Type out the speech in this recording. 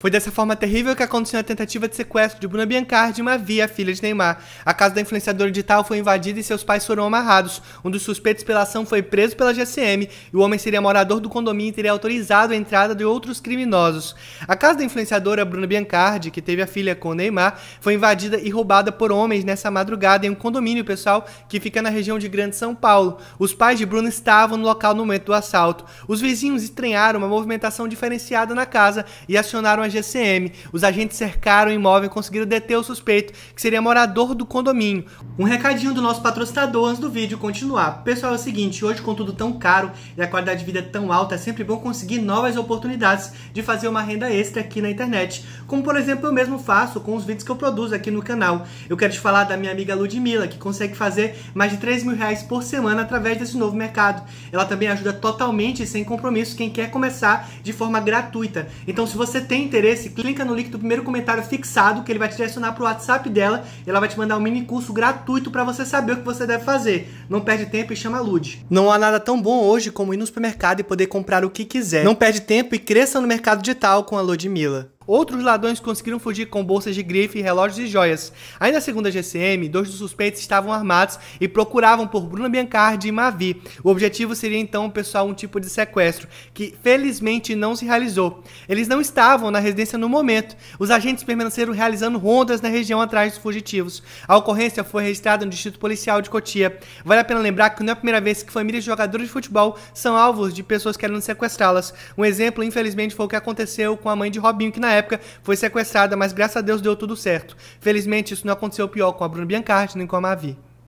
Foi dessa forma terrível que aconteceu a tentativa de sequestro de Bruna Biancardi, uma via filha de Neymar. A casa da influenciadora digital foi invadida e seus pais foram amarrados. Um dos suspeitos pela ação foi preso pela GCM e o homem seria morador do condomínio e teria autorizado a entrada de outros criminosos. A casa da influenciadora Bruna Biancardi, que teve a filha com Neymar, foi invadida e roubada por homens nessa madrugada em um condomínio pessoal que fica na região de Grande São Paulo. Os pais de Bruna estavam no local no momento do assalto. Os vizinhos estranharam uma movimentação diferenciada na casa e acionaram a GCM. Os agentes cercaram o imóvel e conseguiram deter o suspeito, que seria morador do condomínio. Um recadinho do nosso patrocinador antes do vídeo continuar. Pessoal, é o seguinte, hoje com tudo tão caro e a qualidade de vida tão alta, é sempre bom conseguir novas oportunidades de fazer uma renda extra aqui na internet. Como, por exemplo, eu mesmo faço com os vídeos que eu produzo aqui no canal. Eu quero te falar da minha amiga Ludmilla, que consegue fazer mais de 3 mil reais por semana através desse novo mercado. Ela também ajuda totalmente sem compromisso quem quer começar de forma gratuita. Então, se você tem interesse interesse, clica no link do primeiro comentário fixado que ele vai te direcionar para o WhatsApp dela e ela vai te mandar um mini curso gratuito para você saber o que você deve fazer. Não perde tempo e chama a Lud. Não há nada tão bom hoje como ir no supermercado e poder comprar o que quiser. Não perde tempo e cresça no mercado digital com a Ludmilla. Outros ladrões conseguiram fugir com bolsas de grife, relógios e joias. Ainda segundo a GCM, dois dos suspeitos estavam armados e procuravam por Bruna Biancardi e Mavi. O objetivo seria então, pessoal, um tipo de sequestro, que felizmente não se realizou. Eles não estavam na residência no momento. Os agentes permaneceram realizando rondas na região atrás dos fugitivos. A ocorrência foi registrada no Distrito Policial de Cotia. Vale a pena lembrar que não é a primeira vez que famílias de jogadores de futebol são alvos de pessoas querendo sequestrá-las. Um exemplo, infelizmente, foi o que aconteceu com a mãe de Robinho, que na época época, foi sequestrada, mas graças a Deus deu tudo certo. Felizmente, isso não aconteceu pior com a Bruna Biancardi nem com a Mavi.